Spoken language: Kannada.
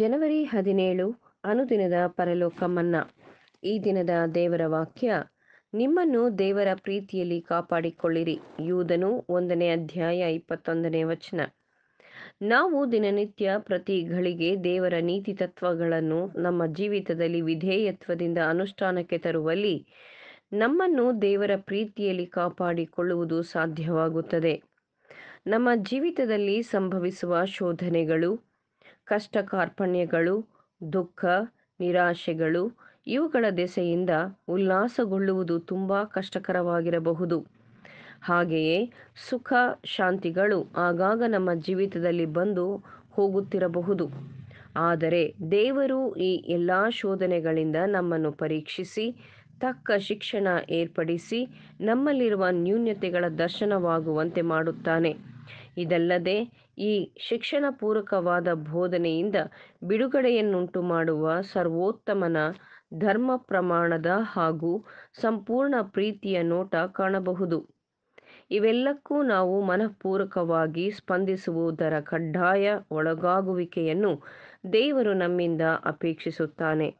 ಜನವರಿ ಹದಿನೇಳು ಅನುದಿನದ ಪರಲೋಕ ಮನ್ನಾ ಈ ದಿನದ ದೇವರ ವಾಕ್ಯ ನಿಮ್ಮನ್ನು ದೇವರ ಪ್ರೀತಿಯಲ್ಲಿ ಕಾಪಾಡಿಕೊಳ್ಳಿರಿ ಯೂದನು ಒಂದನೇ ಅಧ್ಯಾಯ ಇಪ್ಪತ್ತೊಂದನೇ ವಚನ ನಾವು ದಿನನಿತ್ಯ ಪ್ರತಿ ಗಳಿಗೆ ದೇವರ ನೀತಿ ತತ್ವಗಳನ್ನು ನಮ್ಮ ಜೀವಿತದಲ್ಲಿ ವಿಧೇಯತ್ವದಿಂದ ಅನುಷ್ಠಾನಕ್ಕೆ ತರುವಲ್ಲಿ ನಮ್ಮನ್ನು ದೇವರ ಪ್ರೀತಿಯಲ್ಲಿ ಕಾಪಾಡಿಕೊಳ್ಳುವುದು ಸಾಧ್ಯವಾಗುತ್ತದೆ ನಮ್ಮ ಜೀವಿತದಲ್ಲಿ ಸಂಭವಿಸುವ ಶೋಧನೆಗಳು ಕಷ್ಟ ಕಾರ್ಪಣ್ಯಗಳು ದುಃಖ ನಿರಾಶೆಗಳು ಇವುಗಳ ದೆಸೆಯಿಂದ ಉಲ್ಲಾಸಗೊಳ್ಳುವುದು ತುಂಬ ಕಷ್ಟಕರವಾಗಿರಬಹುದು ಹಾಗೆಯೇ ಸುಖ ಶಾಂತಿಗಳು ಆಗಾಗ ನಮ್ಮ ಜೀವಿತದಲ್ಲಿ ಬಂದು ಹೋಗುತ್ತಿರಬಹುದು ಆದರೆ ದೇವರು ಈ ಎಲ್ಲ ಶೋಧನೆಗಳಿಂದ ನಮ್ಮನ್ನು ಪರೀಕ್ಷಿಸಿ ತಕ್ಕ ಶಿಕ್ಷಣ ಏರ್ಪಡಿಸಿ ನಮ್ಮಲ್ಲಿರುವ ನ್ಯೂನ್ಯತೆಗಳ ದರ್ಶನವಾಗುವಂತೆ ಮಾಡುತ್ತಾನೆ ಇದಲ್ಲದೆ ಈ ಶಿಕ್ಷಣ ಪೂರಕವಾದ ಬೋಧನೆಯಿಂದ ಬಿಡುಗಡೆಯನ್ನುಂಟು ಮಾಡುವ ಸರ್ವೋತ್ತಮನ ಧರ್ಮ ಪ್ರಮಾಣದ ಹಾಗೂ ಸಂಪೂರ್ಣ ಪ್ರೀತಿಯ ನೋಟ ಕಾಣಬಹುದು ಇವೆಲ್ಲಕ್ಕೂ ನಾವು ಮನಃಪೂರಕವಾಗಿ ಸ್ಪಂದಿಸುವುದರ ಕಡ್ಡಾಯ ಒಳಗಾಗುವಿಕೆಯನ್ನು ದೇವರು ನಮ್ಮಿಂದ ಅಪೇಕ್ಷಿಸುತ್ತಾನೆ